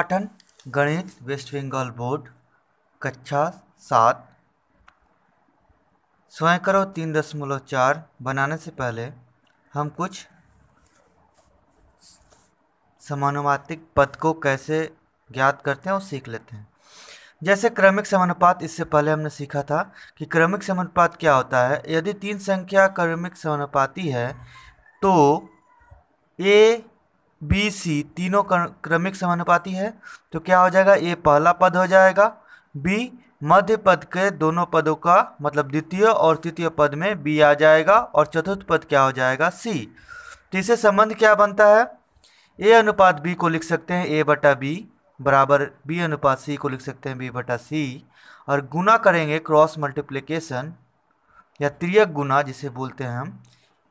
पाठन गणित waste Bengal board कक्षा सात स्वयं करो तीन दशमलव चार बनाने से पहले हम कुछ समानुपातिक पद को कैसे ज्ञात करते हैं और सीख लेते हैं जैसे क्रमिक समानुपात इससे पहले हमने सीखा था कि क्रमिक समानुपात क्या होता है यदि तीन संख्या क्रमिक समानुपाती है तो ए बी सी तीनों क्रमिक समानुपाती है तो क्या हो जाएगा ए पहला पद हो जाएगा बी मध्य पद के दोनों पदों का मतलब द्वितीय और तृतीय पद में बी आ जाएगा और चतुर्थ पद क्या हो जाएगा सी तो इसे संबंध क्या बनता है ए अनुपात बी को लिख सकते हैं ए बटा बी बराबर बी अनुपात सी को लिख सकते हैं बी बटा सी और गुना करेंगे क्रॉस मल्टीप्लिकेशन या त्रियक गुना जिसे बोलते हैं हम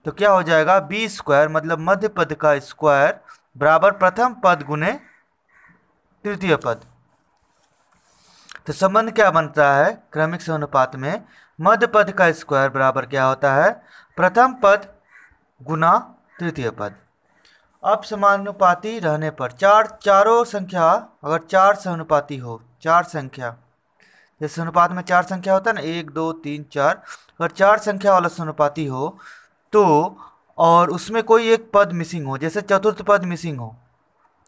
तो क्या हो जाएगा बी स्क्वायर मतलब मध्य पद का स्क्वायर बराबर प्रथम पद गुने तृतीय पद तो संबंध क्या बनता है क्रमिक अनुपात में मध्य पद का स्क्वायर बराबर क्या होता है प्रथम पद गुना तृतीय पद अब समानुपाती रहने पर चार चारों संख्या अगर चार समानुपाती हो चार संख्या जैसे अनुपात में चार संख्या होता है ना एक दो तीन चार अगर चार संख्या वाला समानुपाती हो तो और उसमें कोई एक पद मिसिंग हो जैसे चतुर्थ पद मिसिंग हो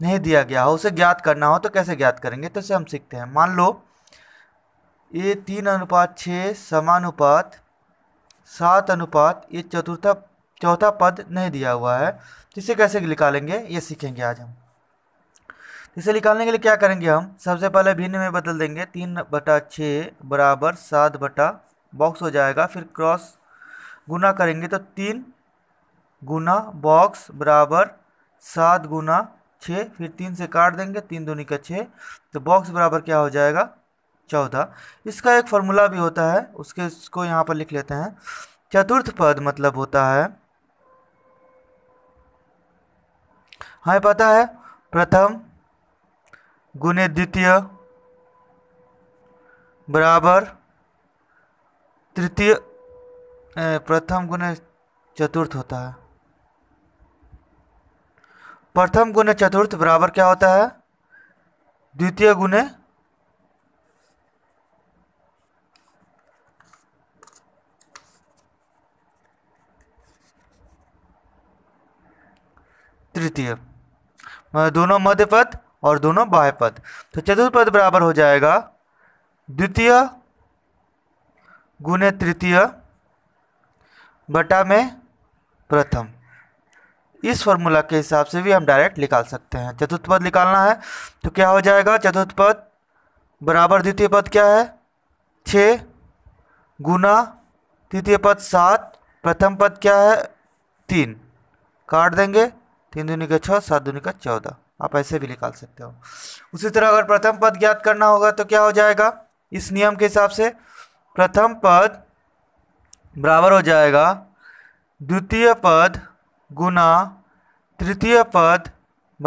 नहीं दिया गया हो उसे ज्ञात करना हो तो कैसे ज्ञात करेंगे तो इसे हम सीखते हैं मान लो ये तीन अनुपात छः समानुपात सात अनुपात ये चतुर्था चौथा पद नहीं दिया हुआ है तो इसे कैसे निकालेंगे ये सीखेंगे आज हम इसे निकालने के लिए क्या करेंगे हम सबसे पहले भिन्न में बदल देंगे तीन बटा छः बराबर सात बटा बॉक्स हो जाएगा फिर क्रॉस गुना करेंगे तो तीन गुना बॉक्स बराबर सात गुना छः फिर तीन से काट देंगे तीन दूनी का छः तो बॉक्स बराबर क्या हो जाएगा चौदह इसका एक फॉर्मूला भी होता है उसके इसको यहाँ पर लिख लेते हैं चतुर्थ पद मतलब होता है हमें पता है प्रथम गुने द्वितीय बराबर तृतीय प्रथम गुण चतुर्थ होता है प्रथम गुण चतुर्थ बराबर क्या होता है द्वितीय गुण तृतीय दोनों मध्य पद और दोनों बाह्य पद तो चतुर्थ पद बराबर हो जाएगा द्वितीय गुणे तृतीय बटा में प्रथम इस फॉर्मूला के हिसाब से भी हम डायरेक्ट निकाल सकते हैं चतुर्थ पद निकालना है तो क्या हो जाएगा चतुर्थ पद बराबर द्वितीय पद क्या है छ गुना द्वितीय पद सात प्रथम पद क्या है तीन काट देंगे तीन दुनिया का छः सात दुनिया का चौदह आप ऐसे भी निकाल सकते हो उसी तरह अगर प्रथम पद ज्ञात करना होगा तो क्या हो जाएगा इस नियम के हिसाब से प्रथम पद बराबर हो जाएगा द्वितीय पद गुना तृतीय पद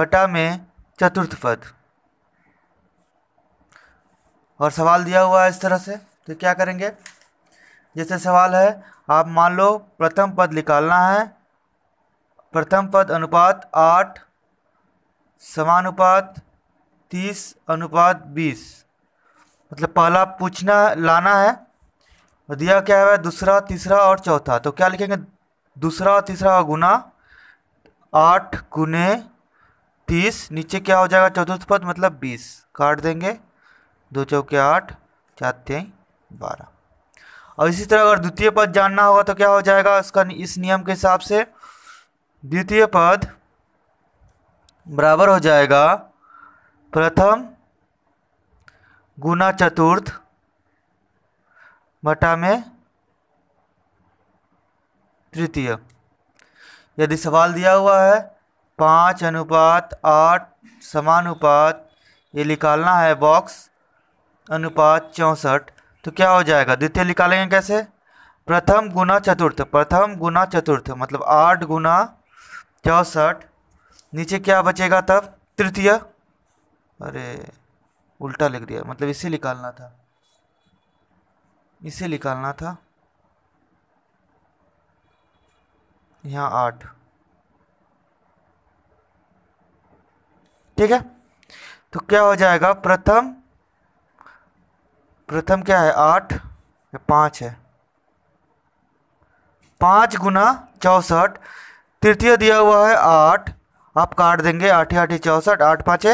बटा में चतुर्थ पद और सवाल दिया हुआ है इस तरह से तो क्या करेंगे जैसे सवाल है आप मान लो प्रथम पद निकालना है प्रथम पद अनुपात आठ समानुपात तीस अनुपात बीस मतलब पहला पूछना लाना है दिया क्या हुआ है दूसरा तीसरा और चौथा तो क्या लिखेंगे दूसरा और तीसरा गुना आठ गुने तीस नीचे क्या हो जाएगा चतुर्थ पद मतलब बीस काट देंगे दो चौके आठ चार थे बारह और इसी तरह अगर द्वितीय पद जानना होगा तो क्या हो जाएगा उसका इस नियम के हिसाब से द्वितीय पद बराबर हो जाएगा प्रथम गुना चतुर्थ बटा में तृतीय यदि सवाल दिया हुआ है पाँच अनुपात आठ समानुपात ये निकालना है बॉक्स अनुपात चौंसठ तो क्या हो जाएगा द्वितीय निकालेंगे कैसे प्रथम गुना चतुर्थ प्रथम गुना चतुर्थ मतलब आठ गुना चौंसठ नीचे क्या बचेगा तब तृतीय अरे उल्टा लिख दिया मतलब इसे निकालना था इसे निकालना था यहाँ आठ ठीक है तो क्या हो जाएगा प्रथम प्रथम क्या है आठ पाँच है पाँच गुना चौसठ तृतीय दिया हुआ है आठ आप काट देंगे आठ आठ चौसठ आठ पाँच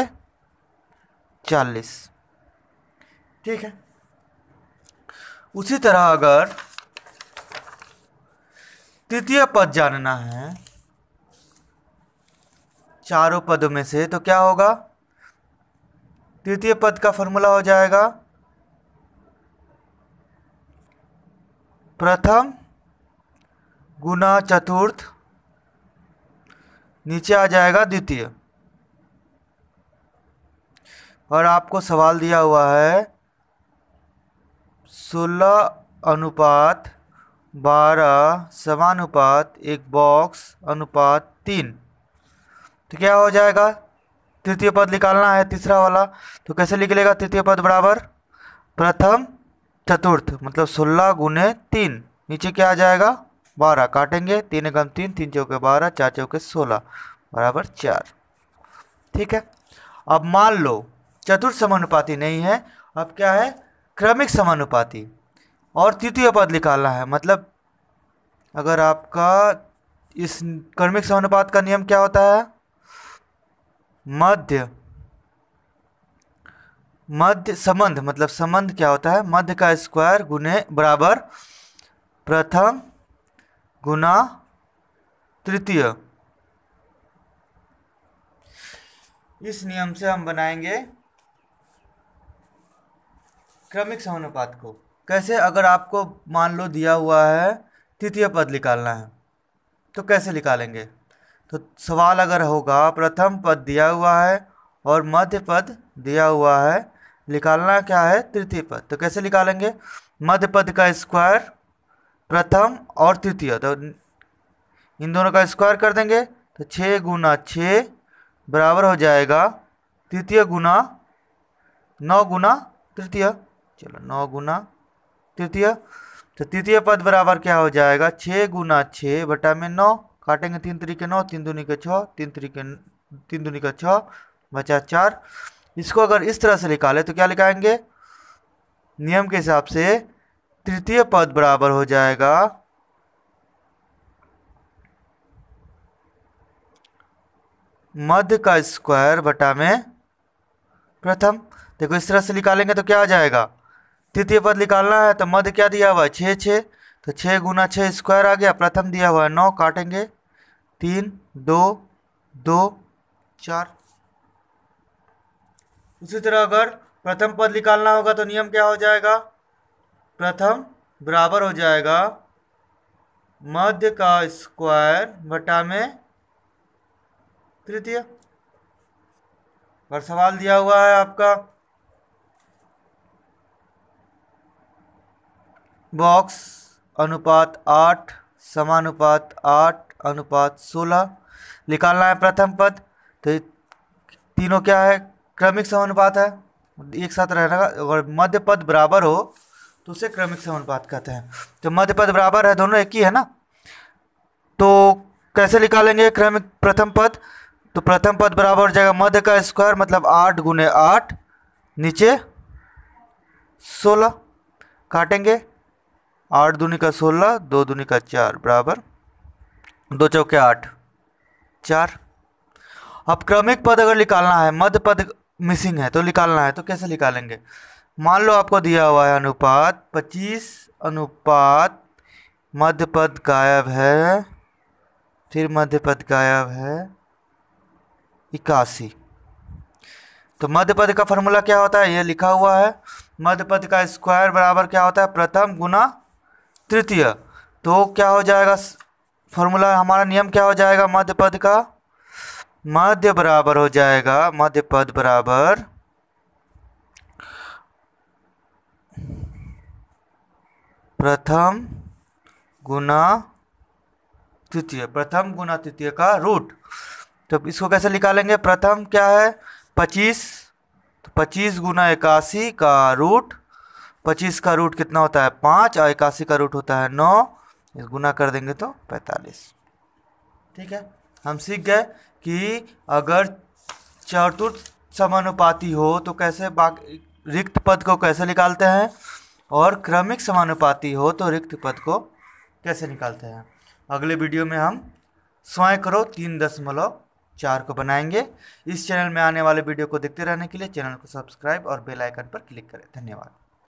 चालीस ठीक है उसी तरह अगर तृतीय पद जानना है चारों पदों में से तो क्या होगा तृतीय पद का फॉर्मूला हो जाएगा प्रथम गुना चतुर्थ नीचे आ जाएगा द्वितीय और आपको सवाल दिया हुआ है सोलह अनुपात बारह समानुपात एक बॉक्स अनुपात तीन तो क्या हो जाएगा तृतीय पद निकालना है तीसरा वाला तो कैसे निकलेगा तृतीय पद बराबर प्रथम चतुर्थ मतलब सोलह गुने तीन नीचे क्या आ जाएगा बारह काटेंगे तीन एकम तीन तीन चौके बारह चार चौके सोलह बराबर चार ठीक है अब मान लो चतुर्थ समानुपाती नहीं है अब क्या है क्रमिक समानुपाती और तृतीय पद निकालना है मतलब अगर आपका इस क्रमिक समानुपात का नियम क्या होता है मध्य मध्य संबंध मतलब संबंध क्या होता है मध्य का स्क्वायर गुने बराबर प्रथम गुना तृतीय इस नियम से हम बनाएंगे क्रमिक समानुपात को कैसे अगर आपको मान लो दिया हुआ है तृतीय पद निकालना है तो कैसे निकालेंगे तो सवाल अगर होगा प्रथम पद दिया हुआ है और मध्य पद दिया हुआ है निकालना क्या है तृतीय पद तो कैसे निकालेंगे मध्य पद का स्क्वायर प्रथम और तृतीय तो इन दोनों का स्क्वायर कर देंगे तो छः गुना छः बराबर हो जाएगा तृतीय गुना नौ गुना तृतीय चलो नौ गुना तृतीय तो तृतीय पद बराबर क्या हो जाएगा छः गुना छः बटा में नौ काटेंगे तीन तरीके नौ तीन दुनी के छः तीन तरीके तीन दुनी का छः बचा चार इसको अगर इस तरह से निकाले तो क्या लिखाएंगे नियम के हिसाब से तृतीय पद बराबर हो जाएगा मध्य का स्क्वायर बटा में प्रथम देखो इस तरह से निकालेंगे तो क्या आ जाएगा तृतीय पद निकालना है तो मध्य क्या दिया हुआ है छः छः तो छः गुना छः स्क्वायर आ गया प्रथम दिया हुआ है नौ काटेंगे तीन दो दो चार उसी तरह अगर प्रथम पद निकालना होगा तो नियम क्या हो जाएगा प्रथम बराबर हो जाएगा मध्य का स्क्वायर बटा में तृतीय और सवाल दिया हुआ है आपका बॉक्स अनुपात आठ समानुपात आठ अनुपात सोलह निकालना है प्रथम पद तो तीनों क्या है क्रमिक समानुपात है एक साथ रहना अगर मध्य पद बराबर हो तो उसे क्रमिक समानुपात कहते हैं तो मध्य पद बराबर है दोनों एक ही है ना तो कैसे निकालेंगे क्रमिक प्रथम पद तो प्रथम पद बराबर हो जाएगा मध्य का स्क्वायर मतलब आठ गुने आठ नीचे सोलह काटेंगे आठ दूनी का सोलह दो दूनी का चार बराबर दो चौके आठ चार अब क्रमिक पद अगर निकालना है मध्य पद मिसिंग है तो निकालना है तो कैसे निकालेंगे मान लो आपको दिया हुआ है अनुपात पच्चीस अनुपात मध्य पद गायब है फिर मध्य पद गायब है इक्यासी तो मध्य पद का फॉर्मूला क्या होता है ये लिखा हुआ है मध्य पद का स्क्वायर बराबर क्या होता है प्रथम गुना तृतीय तो क्या हो जाएगा फॉर्मूला हमारा नियम क्या हो जाएगा मध्य पद का मध्य बराबर हो जाएगा मध्य पद बराबर प्रथम गुना तृतीय प्रथम गुना तृतीय का रूट तो इसको कैसे निकालेंगे प्रथम क्या है पच्चीस तो पच्चीस गुना इक्यासी का रूट पच्चीस का रूट कितना होता है पाँच और इक्यासी का रूट होता है नौ गुना कर देंगे तो पैंतालीस ठीक है हम सीख गए कि अगर चतुर्थ समानुपाती हो तो कैसे बाकी रिक्त पद को कैसे निकालते हैं और क्रमिक समानुपाती हो तो रिक्त पद को कैसे निकालते हैं अगले वीडियो में हम स्वयं करो तीन दशमलव चार को बनाएंगे इस चैनल में आने वाले वीडियो को देखते रहने के लिए चैनल को सब्सक्राइब और बेल आइकन पर क्लिक करें धन्यवाद